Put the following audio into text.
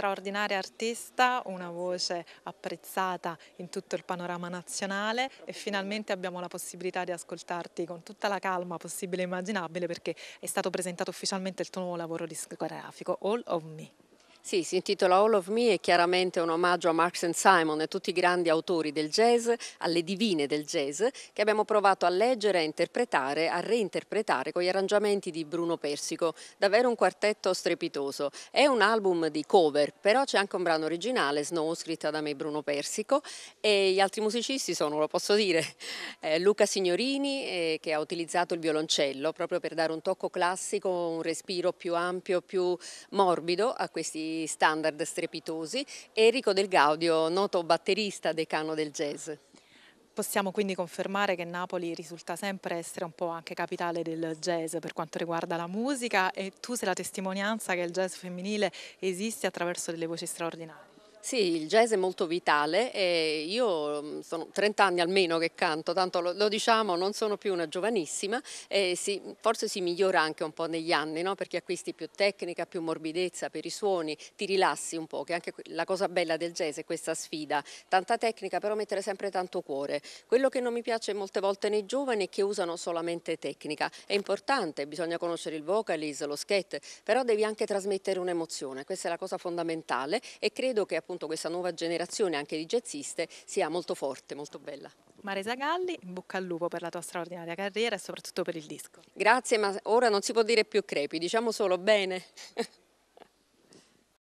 straordinaria artista, una voce apprezzata in tutto il panorama nazionale e finalmente abbiamo la possibilità di ascoltarti con tutta la calma possibile e immaginabile perché è stato presentato ufficialmente il tuo nuovo lavoro discografico, All of Me. Sì, si intitola All of Me e chiaramente un omaggio a Marx and Simon e tutti i grandi autori del jazz, alle divine del jazz, che abbiamo provato a leggere, a interpretare, a reinterpretare con gli arrangiamenti di Bruno Persico. Davvero un quartetto strepitoso. È un album di cover, però c'è anche un brano originale, Snow, scritto da me Bruno Persico, e gli altri musicisti sono, lo posso dire, eh, Luca Signorini, eh, che ha utilizzato il violoncello proprio per dare un tocco classico, un respiro più ampio, più morbido a questi standard strepitosi e Rico Del Gaudio, noto batterista decano del jazz. Possiamo quindi confermare che Napoli risulta sempre essere un po' anche capitale del jazz per quanto riguarda la musica e tu sei la testimonianza che il jazz femminile esiste attraverso delle voci straordinarie. Sì, il jazz è molto vitale e io mm, sono 30 anni almeno che canto, tanto lo, lo diciamo, non sono più una giovanissima e si, forse si migliora anche un po' negli anni, no? perché acquisti più tecnica, più morbidezza per i suoni, ti rilassi un po', che anche la cosa bella del jazz è questa sfida, tanta tecnica però mettere sempre tanto cuore. Quello che non mi piace molte volte nei giovani è che usano solamente tecnica, è importante, bisogna conoscere il vocalist, lo skate, però devi anche trasmettere un'emozione, questa è la cosa fondamentale e credo che appunto appunto questa nuova generazione anche di jazziste sia molto forte, molto bella. Marisa Galli, in bocca al lupo per la tua straordinaria carriera e soprattutto per il disco. Grazie, ma ora non si può dire più crepi, diciamo solo bene.